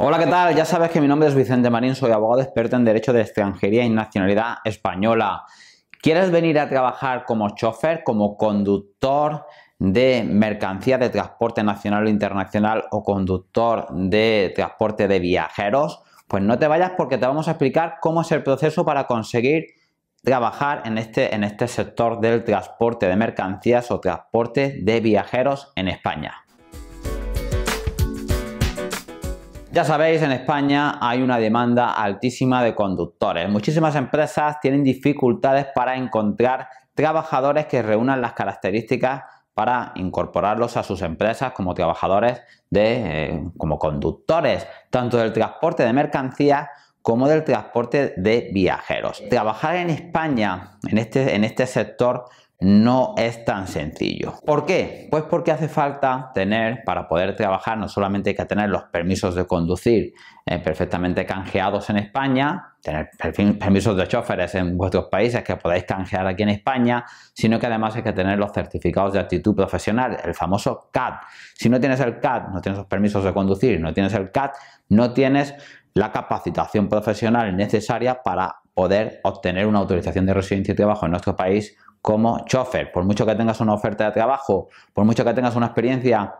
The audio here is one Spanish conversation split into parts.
Hola, ¿qué tal? Ya sabes que mi nombre es Vicente Marín, soy abogado experto en Derecho de Extranjería y Nacionalidad Española. ¿Quieres venir a trabajar como chofer, como conductor de mercancías de transporte nacional o internacional o conductor de transporte de viajeros? Pues no te vayas porque te vamos a explicar cómo es el proceso para conseguir trabajar en este, en este sector del transporte de mercancías o transporte de viajeros en España. Ya sabéis, en España hay una demanda altísima de conductores. Muchísimas empresas tienen dificultades para encontrar trabajadores que reúnan las características para incorporarlos a sus empresas como trabajadores de eh, como conductores, tanto del transporte de mercancías como del transporte de viajeros. Trabajar en España en este, en este sector no es tan sencillo. ¿Por qué? Pues porque hace falta tener, para poder trabajar, no solamente hay que tener los permisos de conducir eh, perfectamente canjeados en España, tener permisos de choferes en vuestros países que podáis canjear aquí en España, sino que además hay que tener los certificados de actitud profesional, el famoso CAT. Si no tienes el CAT, no tienes los permisos de conducir, no tienes el CAT, no tienes la capacitación profesional necesaria para poder obtener una autorización de residencia y trabajo en nuestro país como chofer. Por mucho que tengas una oferta de trabajo, por mucho que tengas una experiencia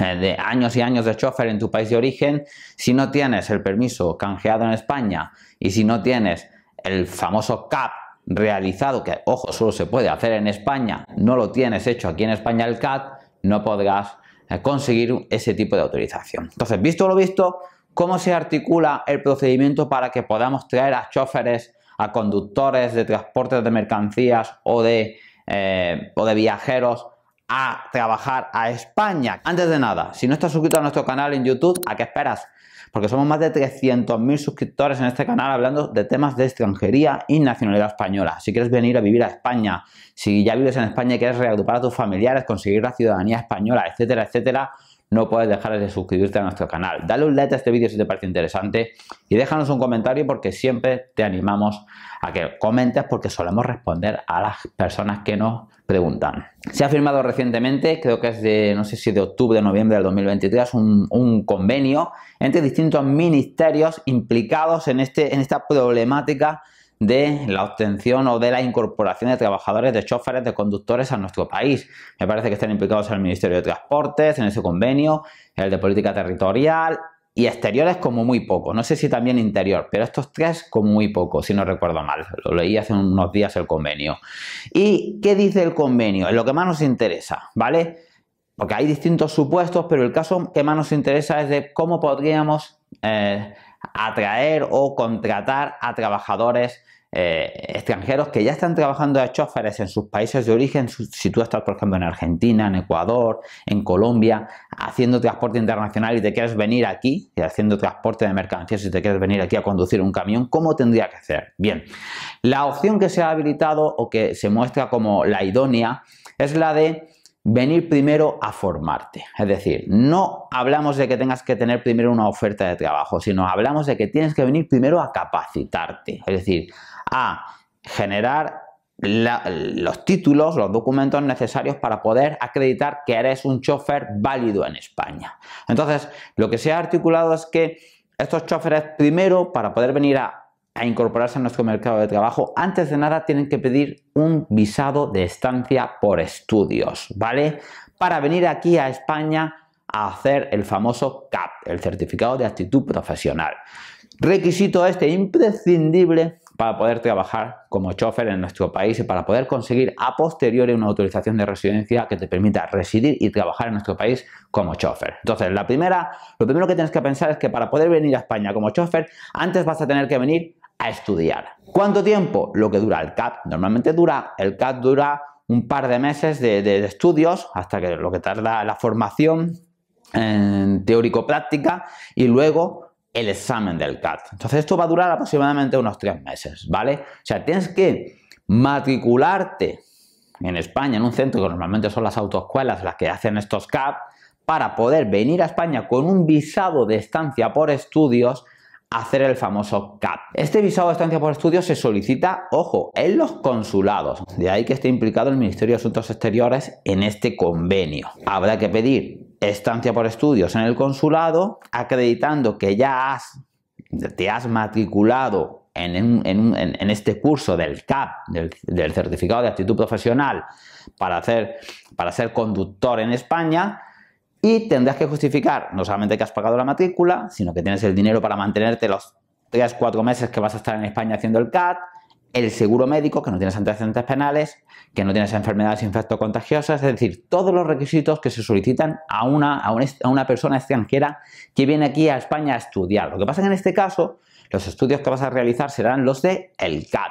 eh, de años y años de chofer en tu país de origen, si no tienes el permiso canjeado en España y si no tienes el famoso CAP realizado, que ojo, solo se puede hacer en España, no lo tienes hecho aquí en España el CAP, no podrás eh, conseguir ese tipo de autorización. Entonces, visto lo visto, ¿cómo se articula el procedimiento para que podamos traer a choferes a conductores de transportes de mercancías o de, eh, o de viajeros a trabajar a España. Antes de nada, si no estás suscrito a nuestro canal en YouTube, ¿a qué esperas? Porque somos más de 300.000 suscriptores en este canal hablando de temas de extranjería y nacionalidad española. Si quieres venir a vivir a España, si ya vives en España y quieres reagrupar a tus familiares, conseguir la ciudadanía española, etcétera, etcétera, no puedes dejar de suscribirte a nuestro canal. Dale un like a este vídeo si te parece interesante y déjanos un comentario porque siempre te animamos a que comentes porque solemos responder a las personas que nos preguntan. Se ha firmado recientemente, creo que es de, no sé si de octubre o noviembre del 2023, un, un, convenio entre distintos ministerios implicados en, este, en esta problemática de la obtención o de la incorporación de trabajadores, de choferes, de conductores a nuestro país. Me parece que están implicados el Ministerio de Transportes, en ese convenio, el de Política Territorial y exteriores como muy poco. No sé si también interior, pero estos tres como muy poco, si no recuerdo mal. Lo leí hace unos días el convenio. ¿Y qué dice el convenio? Es lo que más nos interesa, ¿vale? Porque hay distintos supuestos, pero el caso que más nos interesa es de cómo podríamos... Eh, atraer o contratar a trabajadores eh, extranjeros que ya están trabajando de choferes en sus países de origen, si tú estás, por ejemplo, en Argentina, en Ecuador, en Colombia, haciendo transporte internacional y te quieres venir aquí, y haciendo transporte de mercancías y te quieres venir aquí a conducir un camión, ¿cómo tendría que hacer? Bien, la opción que se ha habilitado o que se muestra como la idónea es la de venir primero a formarte. Es decir, no hablamos de que tengas que tener primero una oferta de trabajo, sino hablamos de que tienes que venir primero a capacitarte, es decir, a generar los títulos, los documentos necesarios para poder acreditar que eres un chofer válido en España. Entonces, lo que se ha articulado es que estos choferes primero, para poder venir a a incorporarse a nuestro mercado de trabajo, antes de nada tienen que pedir un visado de estancia por estudios, ¿vale? Para venir aquí a España a hacer el famoso CAP, el certificado de actitud profesional. Requisito este imprescindible para poder trabajar como chofer en nuestro país y para poder conseguir a posteriori una autorización de residencia que te permita residir y trabajar en nuestro país como chofer. Entonces, la primera, lo primero que tienes que pensar es que para poder venir a España como chofer, antes vas a tener que venir a estudiar. ¿Cuánto tiempo? Lo que dura el CAP. Normalmente dura, el CAP dura un par de meses de, estudios, hasta que lo que tarda la formación en teórico-práctica, y luego el examen del CAT. Entonces esto va a durar aproximadamente unos tres meses, ¿vale? O sea, tienes que matricularte en España, en un centro que normalmente son las autoescuelas las que hacen estos CAP, para poder venir a España con un visado de estancia por estudios hacer el famoso CAP. Este visado de estancia por estudios se solicita, ojo, en los consulados, de ahí que esté implicado el Ministerio de Asuntos Exteriores en este convenio. Habrá que pedir estancia por estudios en el consulado, acreditando que ya has, te has matriculado en, este curso del CAP, del, del, certificado de actitud profesional, para, hacer, para ser conductor en España, y tendrás que justificar no solamente que has pagado la matrícula, sino que tienes el dinero para mantenerte los 3, cuatro meses que vas a estar en España haciendo el CAT, el seguro médico, que no tienes antecedentes penales, que no tienes enfermedades infectocontagiosas, es decir, todos los requisitos que se solicitan a una, a, una, persona extranjera que viene aquí a España a estudiar. Lo que pasa es que en este caso, los estudios que vas a realizar serán los de el CAT,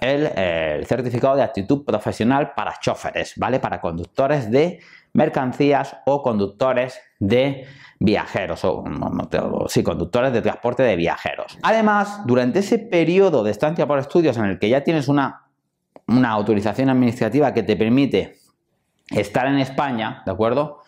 el, certificado de actitud profesional para choferes, ¿vale? Para conductores de mercancías o conductores de viajeros o, o, sí, conductores de transporte de viajeros. Además, durante ese periodo de estancia por estudios en el que ya tienes una, una autorización administrativa que te permite estar en España, ¿de acuerdo?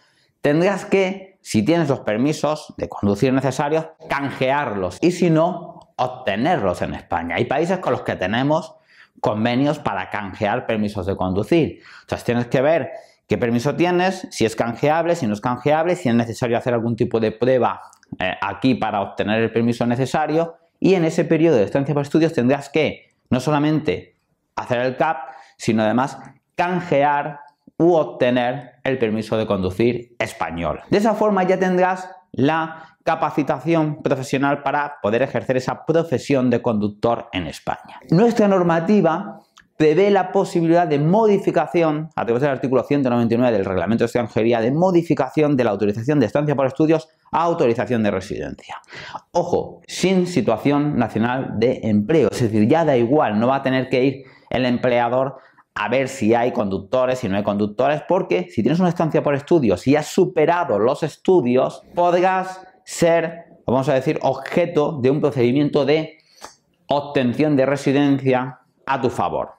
Tendrás que, si tienes los permisos de conducir necesarios, canjearlos y si no, obtenerlos en España. Hay países con los que tenemos convenios para canjear permisos de conducir. Entonces tienes que ver qué permiso tienes, si es canjeable, si no es canjeable, si es necesario hacer algún tipo de prueba eh, aquí para obtener el permiso necesario y en ese periodo de estancia para estudios tendrás que no solamente hacer el CAP, sino además canjear u obtener el permiso de conducir español. De esa forma ya tendrás la capacitación profesional para poder ejercer esa profesión de conductor en España. Nuestra normativa prevé la posibilidad de modificación, a través del artículo 199 del Reglamento de Extranjería, de modificación de la autorización de estancia por estudios a autorización de residencia. Ojo, sin situación nacional de empleo, es decir, ya da igual, no va a tener que ir el empleador a ver si hay conductores, si no hay conductores, porque si tienes una estancia por estudios, y has superado los estudios, podrás ser, vamos a decir, objeto de un procedimiento de obtención de residencia a tu favor.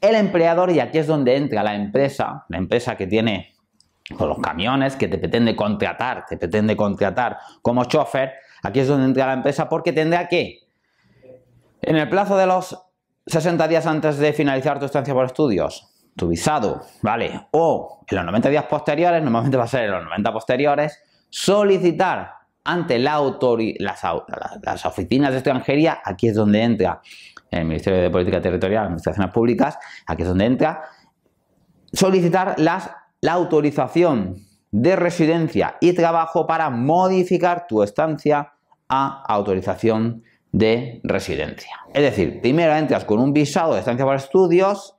El empleador, y aquí es donde entra la empresa, la empresa que tiene los camiones, que te pretende contratar, te pretende contratar como chofer, aquí es donde entra la empresa porque tendrá que, en el plazo de los 60 días antes de finalizar tu estancia por estudios, tu visado, ¿vale? O en los 90 días posteriores, normalmente va a ser en los 90 posteriores, solicitar ante la las, las, oficinas de extranjería, aquí es donde entra el Ministerio de Política Territorial, Administraciones Públicas, aquí es donde entra, solicitar las, la autorización de residencia y trabajo para modificar tu estancia a autorización de residencia. Es decir, primero entras con un visado de estancia para estudios,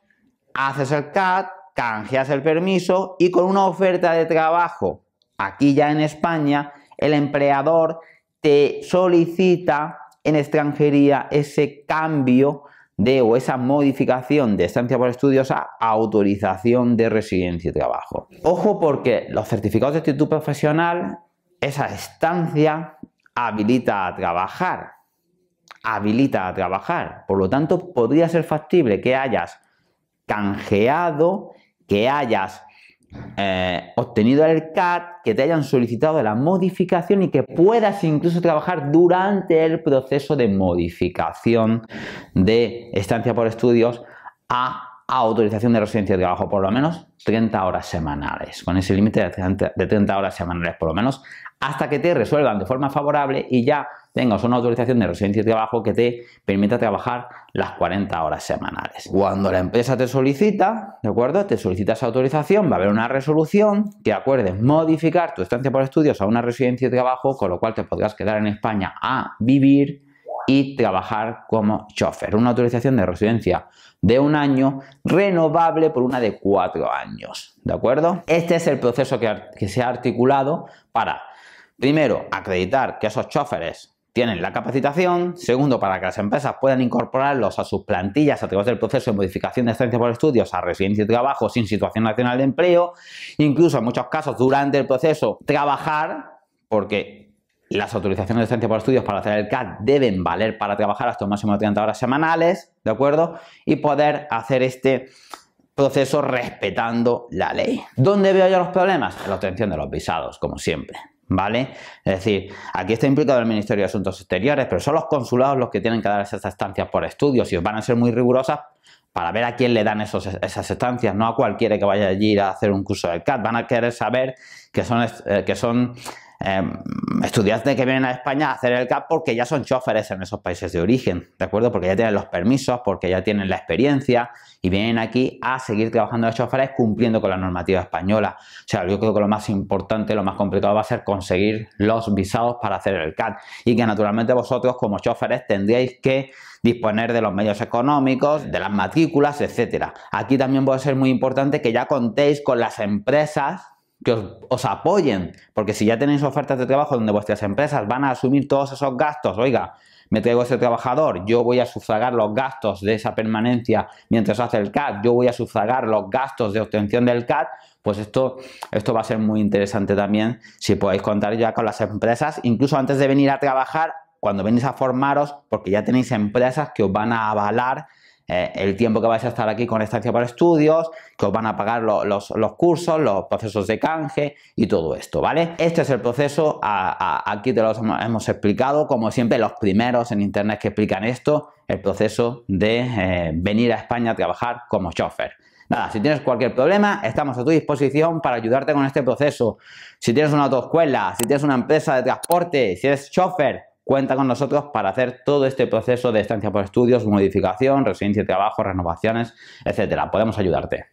haces el CAT, canjeas el permiso y con una oferta de trabajo aquí ya en España, el empleador te solicita en extranjería ese cambio de o esa modificación de estancia por estudios a autorización de residencia y trabajo. Ojo porque los certificados de actitud profesional, esa estancia habilita a trabajar, habilita a trabajar. Por lo tanto, podría ser factible que hayas canjeado, que hayas eh, obtenido el CAT, que te hayan solicitado la modificación y que puedas incluso trabajar durante el proceso de modificación de estancia por estudios a a autorización de residencia de trabajo por lo menos 30 horas semanales, con ese límite de 30 horas semanales por lo menos, hasta que te resuelvan de forma favorable y ya tengas una autorización de residencia de trabajo que te permita trabajar las 40 horas semanales. Cuando la empresa te solicita, ¿de acuerdo? Te solicita esa autorización, va a haber una resolución que acuerdes modificar tu estancia por estudios a una residencia de trabajo, con lo cual te podrás quedar en España a vivir y trabajar como chofer. Una autorización de residencia de un año, renovable por una de cuatro años. ¿De acuerdo? Este es el proceso que, que se ha articulado para, primero, acreditar que esos choferes tienen la capacitación, segundo, para que las empresas puedan incorporarlos a sus plantillas a través del proceso de modificación de estancia por estudios a residencia y trabajo sin situación nacional de empleo, incluso en muchos casos durante el proceso trabajar, porque las autorizaciones de estancia por estudios para hacer el CAT deben valer para trabajar hasta un máximo de 30 horas semanales, ¿de acuerdo? Y poder hacer este proceso respetando la ley. ¿Dónde veo yo los problemas? la obtención de los visados, como siempre. ¿Vale? Es decir, aquí está implicado el Ministerio de Asuntos Exteriores, pero son los consulados los que tienen que dar esas estancias por estudios y van a ser muy rigurosas para ver a quién le dan esas estancias, no a cualquiera que vaya allí a hacer un curso del CAT. Van a querer saber que son, eh, que son Em, estudiantes que vienen a España a hacer el CAP porque ya son choferes en esos países de origen, ¿de acuerdo? Porque ya tienen los permisos, porque ya tienen la experiencia y vienen aquí a seguir trabajando de choferes cumpliendo con la normativa española. O sea, yo creo que lo más importante, lo más complicado va a ser conseguir los visados para hacer el CAT y que naturalmente vosotros como choferes tendríais que disponer de los medios económicos, de las matrículas, etcétera. Aquí también puede ser muy importante que ya contéis con las empresas que os, apoyen, porque si ya tenéis ofertas de trabajo donde vuestras empresas van a asumir todos esos gastos, oiga, me traigo ese trabajador, yo voy a sufragar los gastos de esa permanencia mientras hace el CAT, yo voy a sufragar los gastos de obtención del CAT, pues esto, esto va a ser muy interesante también si podéis contar ya con las empresas, incluso antes de venir a trabajar, cuando venís a formaros, porque ya tenéis empresas que os van a avalar eh, el tiempo que vais a estar aquí con estancia para estudios, que os van a pagar los, cursos, los procesos de canje y todo esto, ¿vale? Este es el proceso, aquí te lo hemos explicado, como siempre los primeros en internet que explican esto, el proceso de eh, venir a España a trabajar como chofer. Nada, si tienes cualquier problema, estamos a tu disposición para ayudarte con este proceso. Si tienes una autoescuela, si tienes una empresa de transporte, si eres chofer, cuenta con nosotros para hacer todo este proceso de estancia por estudios, modificación, residencia de trabajo, renovaciones, etcétera. Podemos ayudarte.